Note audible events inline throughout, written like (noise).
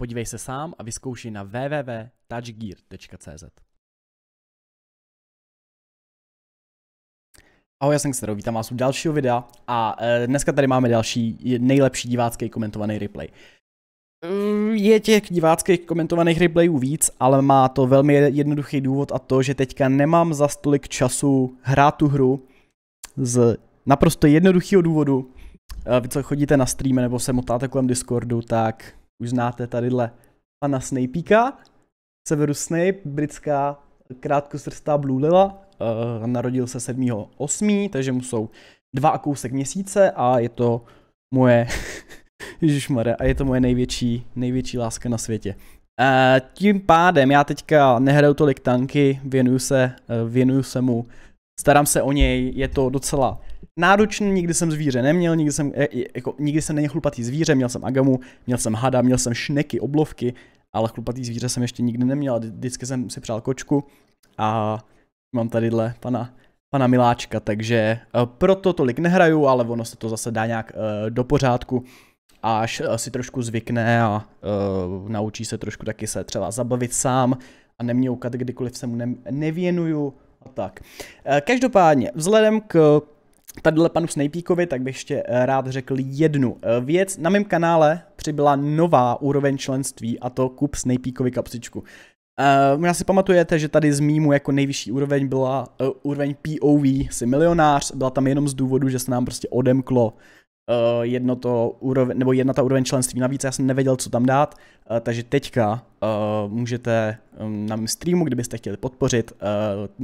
Podívej se sám a vyzkoušej na www.touchgear.cz. Ahoj, já jsem Xero, vítám vás u dalšího videa a e, dneska tady máme další nejlepší divácký komentovaný replay. Mm, je těch diváckých komentovaných replayů víc, ale má to velmi jednoduchý důvod a to, že teďka nemám za stolik času hrát tu hru z naprosto jednoduchého důvodu. E, vy, co chodíte na streamy nebo se motáte kolem Discordu, tak už znáte tadyhle pana Snapeka, Severus Snape, britská krátkosrstá blůlila, uh, eh, narodil se 7.8., takže mu jsou dva a kousek měsíce a je to moje, (laughs) ježišmarja, a je to moje největší, největší láska na světě. Uh, tím pádem já teďka nehraju tolik tanky, věnuju se, uh, věnuju se mu starám se o něj, je to docela náročný, nikdy jsem zvíře neměl, nikdy jsem, e, jako, nikdy jsem není chlupatý zvíře, měl jsem agamu, měl jsem hada, měl jsem šneky, oblovky, ale chlupatý zvíře jsem ještě nikdy neměl, vždycky jsem si přál kočku a mám tadyhle pana, pana Miláčka, takže e, proto tolik nehraju, ale ono se to zase dá nějak e, do pořádku, až si trošku zvykne a uh, naučí se trošku taky se třeba zabavit sám a ukat, kdykoliv se mu ne- nevěnuju, tak. Eh, každopádně, vzhledem k tadyhle panu Snapeakovi, tak bych ještě eh, rád řekl jednu eh, věc. Na mém kanále přibyla nová úroveň členství a to kup Snapeakovi kapsičku. Uh, možná si pamatujete, že tady z mýmu jako nejvyšší úroveň byla uh, úroveň POV si milionář, byla tam jenom z důvodu, že se nám prostě odemklo uh, jedno to úroveň, nebo jedna ta úroveň členství navíc, já jsem nevěděl, co tam dát, uh, takže teďka uh, můžete um, na mém streamu, kdybyste chtěli podpořit uh,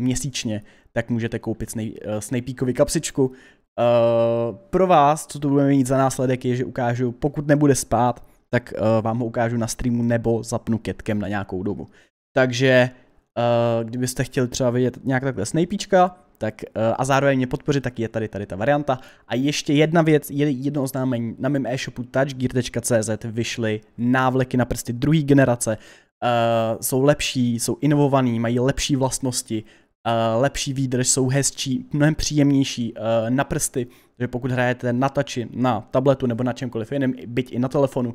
měsíčně, tak můžete koupit Snape, kapsičku. Uh, pro vás, co to budeme mít za následek, je, že ukážu, pokud nebude spát, tak uh, vám ho ukážu na streamu nebo zapnu ketkem na nějakou dobu. Takže uh, kdybyste chtěli třeba vidět nějak takhle Snapeíčka, tak, eh, a zároveň mě podpořit, tak je tady tady ta varianta. A ještě jedna věc, jedno oznámení, na mém e-shopu touchgear.cz vyšly návleky na prsty druhé generace, uh, jsou lepší, jsou inovovaný, mají lepší vlastnosti, uh, lepší výdrž, jsou hezčí, mnohem příjemnější uh, na prsty, takže pokud hrajete na tači, na tabletu nebo na čemkoliv jiném, byť i na telefonu,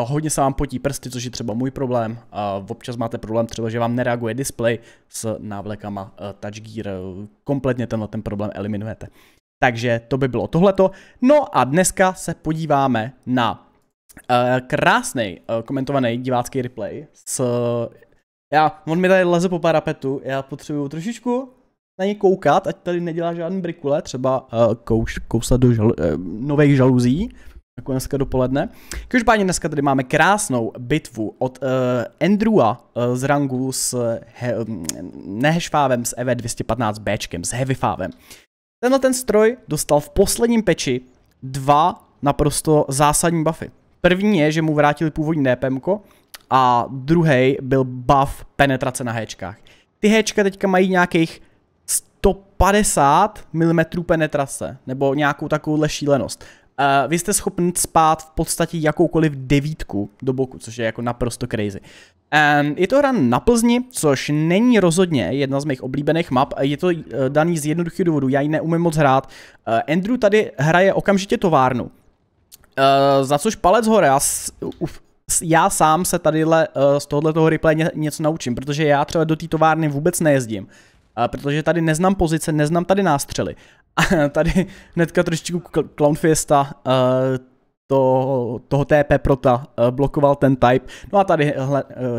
Uh, hodně se vám potí prsty, což je třeba můj problém. Uh, občas máte problém třeba, že vám nereaguje display s návlekama uh, Touch Gear. Eh, kompletně tenhle ten problém eliminujete. Takže to by bylo tohleto. No a dneska se podíváme na uh, krásný uh, komentovaný divácký replay s... Já, on mi tady leze po parapetu, já potřebuju trošičku na ně koukat, ať tady nedělá žádný brikule, třeba eh, kouš, kousat do žal, eh, nových žaluzí, jako dneska dopoledne. Každopádně dneska tady máme krásnou bitvu od uh, Andrewa uh, z rangu s he, Nehešfávem s EV215Bčkem, s Heavyfávem. Tenhle ten stroj dostal v posledním peči dva naprosto zásadní buffy. První je, že mu vrátili původní DPM a druhý byl buff penetrace na Hčkách. Ty Hčka teďka mají nějakých 50 mm penetrace, nebo nějakou takovouhle šílenost. Uh, vy jste schopni spát v podstatě jakoukoliv devítku do boku, což je jako naprosto crazy. Um, je to hra na Plzni, což není rozhodně jedna z mých oblíbených map, je to uh, daný z jednoduchého důvodu, já ji neumím moc hrát. Uh, Andrew tady hraje okamžitě továrnu, uh, za což palec hore, já, s, s, já sám se tadyhle uh, z tohoto replay něco naučím, protože já třeba do té továrny vůbec nejezdím protože tady neznám pozice, neznám tady nástřely. A tady hnedka trošičku Clown Fiesta eh, to, toho TP prota eh, blokoval ten type. No a tady eh,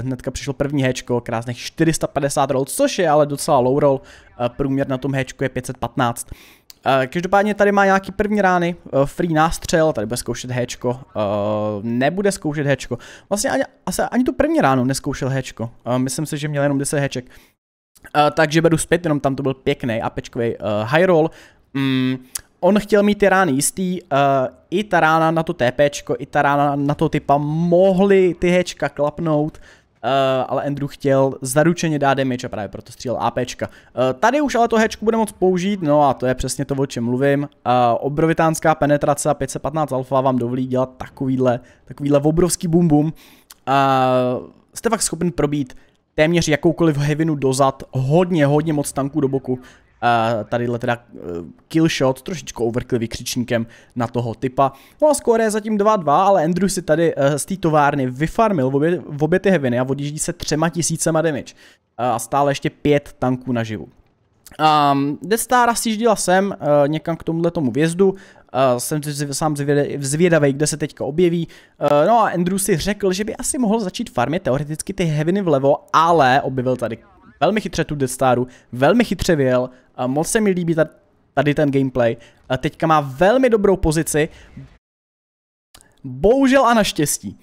hnedka přišlo první hečko, krásných 450 roll, což je ale docela low roll, průměr na tom hečku je 515. Každopádně tady má nějaký první rány, free nástřel, tady bude zkoušet hečko, nebude zkoušet hečko. Vlastně ani, asi ani tu první ránu neskoušel hečko, myslím si, že měl jenom 10 heček. Eh, takže beru zpět, jenom tam to byl pěkný apečkový uh, eh, high roll. Mm, on chtěl mít ty rány jistý, uh, i ta rána na to TPčko, i ta rána na to typa mohly ty hečka klapnout, uh, ale Andrew chtěl zaručeně dát damage a právě proto střílel APčka. Uh, tady už ale to hečku bude moc použít, no a to je přesně to, o čem mluvím. Uh, obrovitánská penetrace a 515 alfa vám dovolí dělat takovýhle, takovýhle obrovský bum bum. Uh, jste fakt schopen probít téměř jakoukoliv hevinu dozad, hodně, hodně moc tanků do boku. Uh, tadyhle teda uh, eh, killshot, trošičku overkill vykřičníkem na toho typa. No a skóre je zatím 2-2, ale Andrew si tady uh, z té továrny vyfarmil v obě, v obě ty heviny a odjíždí se třema tisícema damage. Eh, a stále ještě pět tanků naživu. Um, Death Star sem uh, někam k tomuhle tomu vjezdu, Uh, jsem sám zvědavý, kde se teďka objeví. Uh, no a Andrew si řekl, že by asi mohl začít farmit teoreticky ty heaviny vlevo, ale objevil tady velmi chytře tu Death Staru, velmi chytře vyjel, uh, moc se mi líbí tady, tady ten gameplay. Uh, teďka má velmi dobrou pozici, bohužel a naštěstí.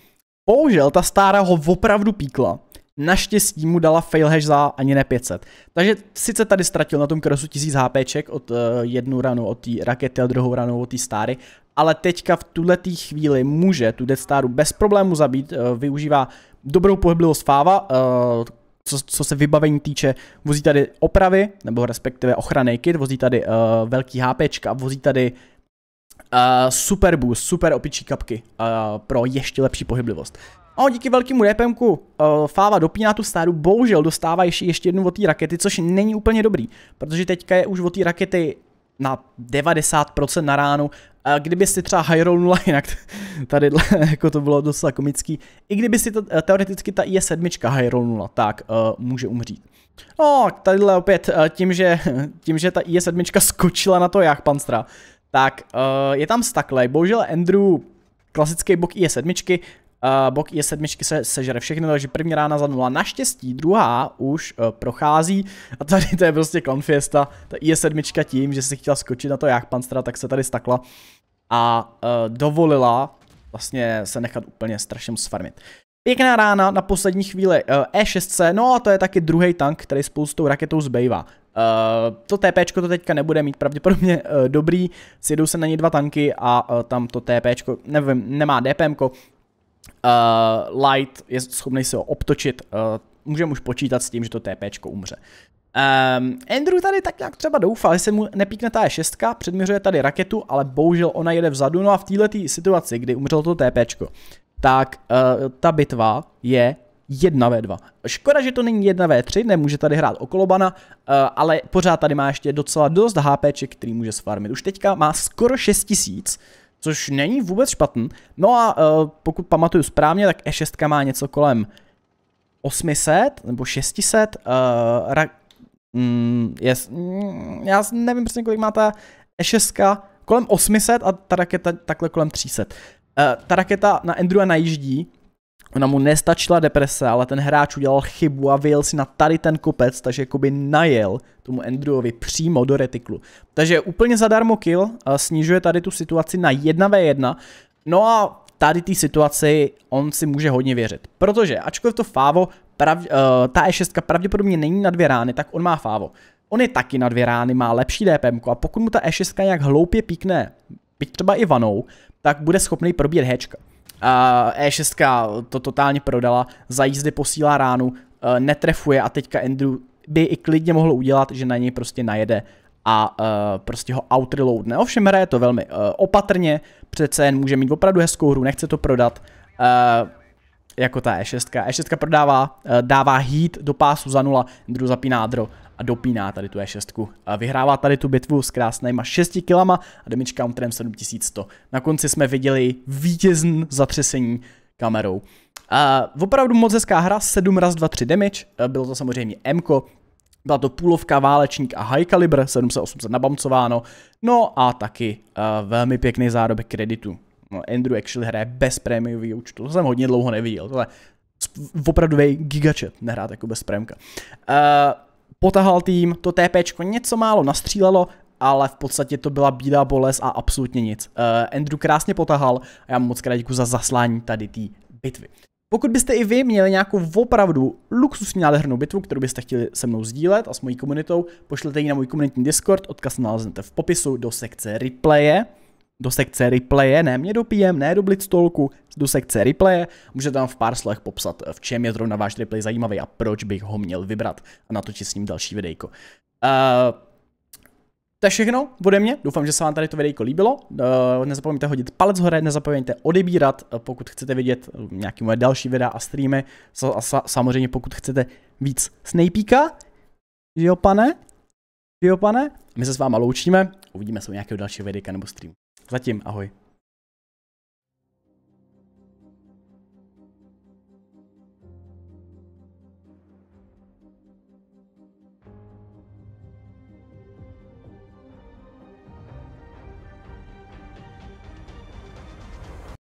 Bohužel ta stára ho opravdu píkla. Naštěstí mu dala failhash za ani ne 500. Takže sice tady ztratil na tom krosu 1000 HPček od uh, jednu ranu od té rakety a druhou ranu od té stáry, ale teďka v tuhle chvíli může tu Death Staru bez problému zabít, uh, využívá dobrou pohyblivost Fáva, uh, co, co se vybavení týče, vozí tady opravy, nebo respektive ochranný kit, vozí tady uh, velký a vozí tady uh, super boost, super opičí kapky uh, pro ještě lepší pohyblivost. O díky velkému DPMku uh, eh, Fáva dopíná tu stáru, bohužel dostává ještě, ještě jednu od té rakety, což není úplně dobrý, protože teďka je už od té rakety na 90% na ránu. uh, kdyby si třeba high (laughs) jinak, tady jako to bylo docela komický, i kdyby si to, eh, teoreticky ta IS-7 high tak uh, může umřít. No, tadyhle opět tím, že, (laughs) tím, že ta je 7 skočila na to jak panstra, tak uh, je tam stakle. Bohužel Andrew klasický bok je 7 Uh, bok je sedmičky se sežere všechny, takže první rána za nula. Naštěstí druhá už uh, prochází a tady to je prostě konfiesta. Ta je sedmička tím, že si chtěla skočit na to jak panstra, tak se tady stakla a uh, dovolila vlastně se nechat úplně strašně sfarmit. Pěkná rána na poslední chvíli uh, E6C, no a to je taky druhý tank, který spolu s tou raketou zbývá. Uh, to TP to teďka nebude mít pravděpodobně uh, dobrý, sjedou se na ně dva tanky a uh, tam to TP, nevím, nemá DPM, Uh, Light je schopný se ho obtočit, uh, můžeme už počítat s tím, že to TP umře. Um, Andrew tady tak nějak třeba doufal, se mu nepíkne ta E6, předměřuje tady raketu, ale bohužel ona jede vzadu, no a v této situaci, kdy umřelo to TP, tak uh, ta bitva je 1v2. Škoda, že to není 1v3, nemůže tady hrát okolo bana, uh, ale pořád tady má ještě docela dost HP, který může sfarmit. Už teďka má skoro 6000, což není vůbec špatný. No a uh, pokud pamatuju správně, tak E6 má něco kolem 800 nebo 600. Uh, eh, ra- mm, yes, mm, já nevím přesně, kolik má ta E6, kolem 800 a ta raketa takhle kolem 300. Uh, eh, ta raketa na Endrua najíždí Ona mu nestačila deprese, ale ten hráč udělal chybu a vyjel si na tady ten kopec, takže jakoby najel tomu Andrewovi přímo do retiklu. Takže úplně zadarmo kill, eh, snižuje tady tu situaci na 1v1, no a tady té situaci on si může hodně věřit. Protože ačkoliv to fávo, prav, uh, ta E6 pravděpodobně není na dvě rány, tak on má fávo. On je taky na dvě rány, má lepší DPM a pokud mu ta E6 nějak hloupě píkne, byť třeba i vanou, tak bude schopný probít hečka. E6 to totálně prodala, za jízdy posílá ránu, e, netrefuje a teďka Andrew by i klidně mohl udělat, že na něj prostě najede a uh, prostě ho outreloadne. Ovšem hraje to velmi uh, opatrně, přece jen může mít opravdu hezkou hru, nechce to prodat. Uh, jako ta E6. E6 prodává, uh, dává heat do pásu za nula, Andrew zapíná dro dopíná tady tu E6. A vyhrává tady tu bitvu s krásnýma 6 kilama a damage counterem 7100. Na konci jsme viděli vítězn zatřesení kamerou. A opravdu moc hezká hra, 7 raz 2, 3 damage, bylo to samozřejmě M, -ko. byla to půlovka, válečník a high caliber, 700-800 nabamcováno, no a taky uh, velmi pěkný zárobek kreditu. No, Andrew actually hraje bez prémiový účtu, to jsem hodně dlouho neviděl, tohle opravdu gigačet nehrát jako bez prémka. Uh, potahal tým, to TPčko něco málo nastřílelo, ale v podstatě to byla bída, bolest a absolutně nic. Uh, Andrew krásně potahal a já moc krát děkuji za zaslání tady té bitvy. Pokud byste i vy měli nějakou opravdu luxusní nádhernou bitvu, kterou byste chtěli se mnou sdílet a s mojí komunitou, pošlete ji na můj komunitní Discord, odkaz naleznete v popisu do sekce replaye do sekce replaye, ne mě do PM, ne do Blitztolku, do sekce replaye, můžete tam v pár slech popsat, eh, v čem je zrovna váš replay zajímavý a proč bych ho měl vybrat a natočit s ním další videjko. Uh, to je všechno ode mě, doufám, že se vám tady to videjko líbilo, uh, nezapomeňte hodit palec hore, nezapomeňte odebírat, pokud chcete vidět nějaké moje další videa a streamy, a sa samozřejmě pokud chcete víc Snapeíka, jo pane, jo pane, my se s váma loučíme, uvidíme se u nějakého dalšího videa nebo streamu. Zatím ahoj.